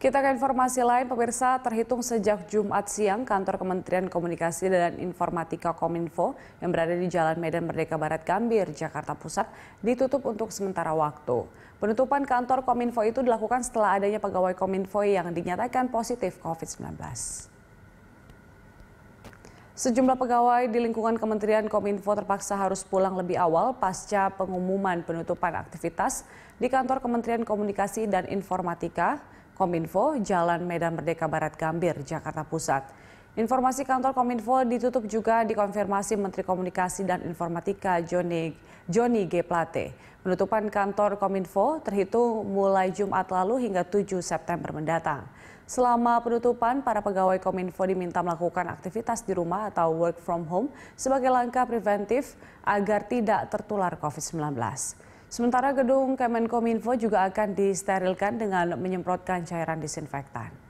Kita ke informasi lain, pemirsa, terhitung sejak Jumat siang kantor Kementerian Komunikasi dan Informatika Kominfo yang berada di Jalan Medan Merdeka Barat Gambir, Jakarta Pusat ditutup untuk sementara waktu. Penutupan kantor Kominfo itu dilakukan setelah adanya pegawai Kominfo yang dinyatakan positif COVID-19. Sejumlah pegawai di lingkungan Kementerian Kominfo terpaksa harus pulang lebih awal pasca pengumuman penutupan aktivitas di kantor Kementerian Komunikasi dan Informatika Kominfo, Jalan Medan Merdeka Barat Gambir, Jakarta Pusat. Informasi kantor Kominfo ditutup juga dikonfirmasi Menteri Komunikasi dan Informatika Joni, Joni G. Plate. Penutupan kantor Kominfo terhitung mulai Jumat lalu hingga 7 September mendatang. Selama penutupan, para pegawai Kominfo diminta melakukan aktivitas di rumah atau work from home sebagai langkah preventif agar tidak tertular COVID-19. Sementara gedung Kemenkominfo juga akan disterilkan dengan menyemprotkan cairan disinfektan.